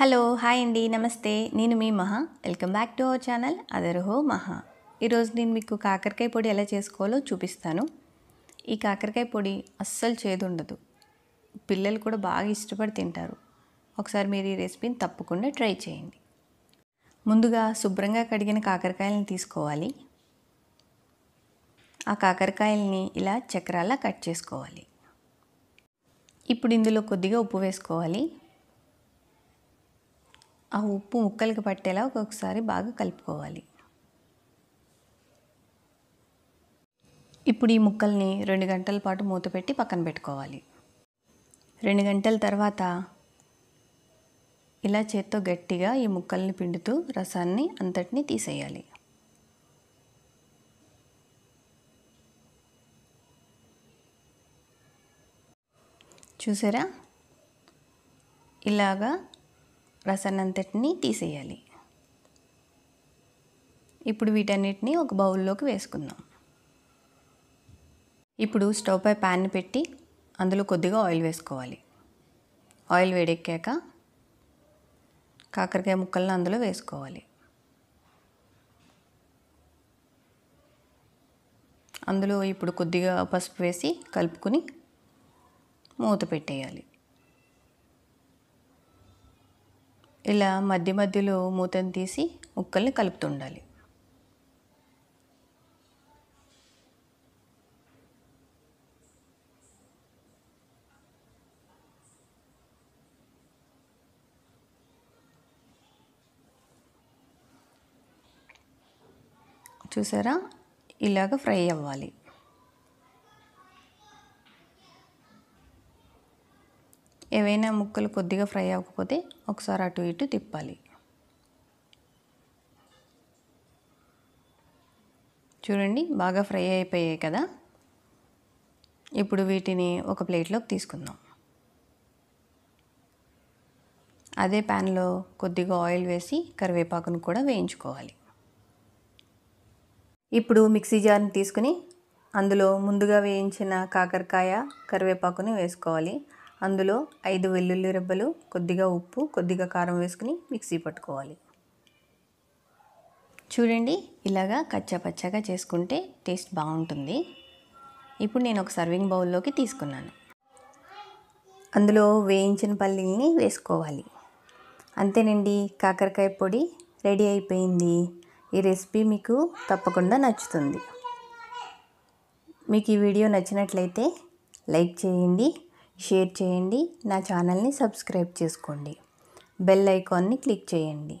hello hi అండి నమస్తే నేను మీ Maha welcome back to our channel అదర్ హో మహా ఈరోజు నేను మీకు కాకరకాయ పొడి ఎలా చేసుకోవాలో చూపిస్తాను ఈ కాకరకాయ పొడి అస్సలు చేదు ఉండదు పిల్లలు కూడా బాగా ఇష్టపడి తింటారు ఒకసారి మీరు ఈ రెసిపీని తప్పకుండా ట్రై చేయండి ముందుగా శుభ్రంగా కడిగిన కాకరకాయలను తీసుకోవాలి ఆ కాకరకాయల్ని ఇలా చక్రాల కట్ చేసుకోవాలి ఇప్పుడు ఇందులో కొద్దిగా ఉప్పు వేసుకోవాలి ఆ ఉప్పు ముక్కలకి పట్టేలా ఒక్కొక్కసారి బాగా కలుపుకోవాలి ఇప్పుడు ఈ ముక్కల్ని రెండు గంటల పాటు మూత పెట్టి పక్కన పెట్టుకోవాలి రెండు గంటల తర్వాత ఇలా చేత్తో గట్టిగా ఈ ముక్కల్ని పిండుతూ రసాన్ని అంతటిని తీసేయాలి చూసారా ఇలాగా రసాన్నంతటిని తీసేయాలి ఇప్పుడు వీటన్నిటిని ఒక బౌల్లోకి వేసుకుందాం ఇప్పుడు స్టవ్ పై ప్యాన్ పెట్టి అందులో కొద్దిగా ఆయిల్ వేసుకోవాలి ఆయిల్ వేడెక్కాక కాకరకాయ ముక్కలను అందులో వేసుకోవాలి అందులో ఇప్పుడు కొద్దిగా పసుపు వేసి కలుపుకుని మూత పెట్టేయాలి ఇలా మధ్య మధ్యలో మూతను తీసి ముక్కల్ని కలుపుతుండాలి చూసారా ఇలాగ ఫ్రై అవ్వాలి ఏవైనా ముక్కలు కొద్దిగా ఫ్రై అవ్వకపోతే ఒకసారి అటు ఇటు తిప్పాలి చూడండి బాగా ఫ్రై అయిపోయాయి కదా ఇప్పుడు వీటిని ఒక ప్లేట్లోకి తీసుకుందాం అదే ప్యాన్లో కొద్దిగా ఆయిల్ వేసి కరివేపాకును కూడా వేయించుకోవాలి ఇప్పుడు మిక్సీ జార్ని తీసుకుని అందులో ముందుగా వేయించిన కాకరకాయ కరివేపాకుని వేసుకోవాలి అందులో ఐదు వెల్లుల్లి రెబ్బలు కొద్దిగా ఉప్పు కొద్దిగా కారం వేసుకుని మిక్సీ పట్టుకోవాలి చూడండి ఇలాగా కచ్చాపచ్చాగా చేసుకుంటే టేస్ట్ బాగుంటుంది ఇప్పుడు నేను ఒక సర్వింగ్ బౌల్లోకి తీసుకున్నాను అందులో వేయించిన పల్లీల్ని వేసుకోవాలి అంతేనండి కాకరకాయ పొడి రెడీ అయిపోయింది ఈ రెసిపీ మీకు తప్పకుండా నచ్చుతుంది మీకు ఈ వీడియో నచ్చినట్లయితే లైక్ చేయండి షేర్ చేయండి నా ఛానల్ని సబ్స్క్రైబ్ చేసుకోండి బెల్ ఐకాన్ని క్లిక్ చేయండి